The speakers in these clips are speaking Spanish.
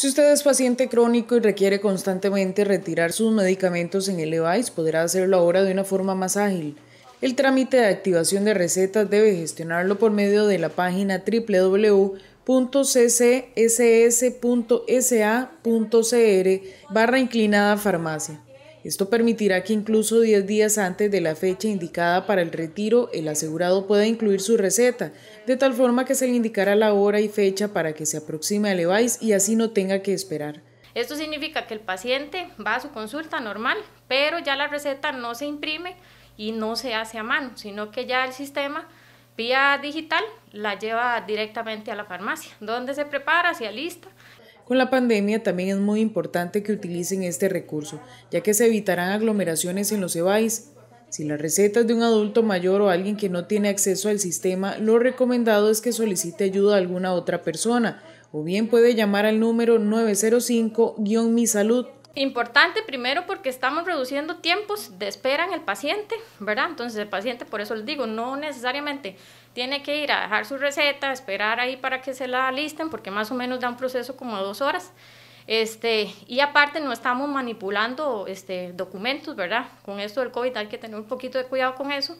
Si usted es paciente crónico y requiere constantemente retirar sus medicamentos en el device, podrá hacerlo ahora de una forma más ágil. El trámite de activación de recetas debe gestionarlo por medio de la página www.ccss.sa.cr barra inclinada farmacia. Esto permitirá que incluso 10 días antes de la fecha indicada para el retiro, el asegurado pueda incluir su receta, de tal forma que se le indicará la hora y fecha para que se aproxime al EVAIS y así no tenga que esperar. Esto significa que el paciente va a su consulta normal, pero ya la receta no se imprime y no se hace a mano, sino que ya el sistema vía digital la lleva directamente a la farmacia, donde se prepara, se alista con la pandemia también es muy importante que utilicen este recurso, ya que se evitarán aglomeraciones en los EBAIS. Si la receta es de un adulto mayor o alguien que no tiene acceso al sistema, lo recomendado es que solicite ayuda a alguna otra persona, o bien puede llamar al número 905-Mi Importante primero porque estamos reduciendo tiempos de espera en el paciente, ¿verdad? Entonces el paciente, por eso les digo, no necesariamente tiene que ir a dejar su receta, esperar ahí para que se la alisten porque más o menos da un proceso como dos horas. Este, y aparte no estamos manipulando este, documentos, ¿verdad? Con esto del COVID hay que tener un poquito de cuidado con eso.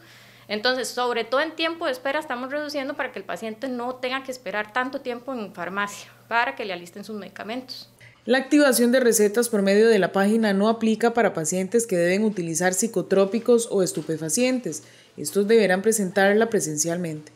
Entonces, sobre todo en tiempo de espera estamos reduciendo para que el paciente no tenga que esperar tanto tiempo en farmacia para que le alisten sus medicamentos. La activación de recetas por medio de la página no aplica para pacientes que deben utilizar psicotrópicos o estupefacientes. Estos deberán presentarla presencialmente.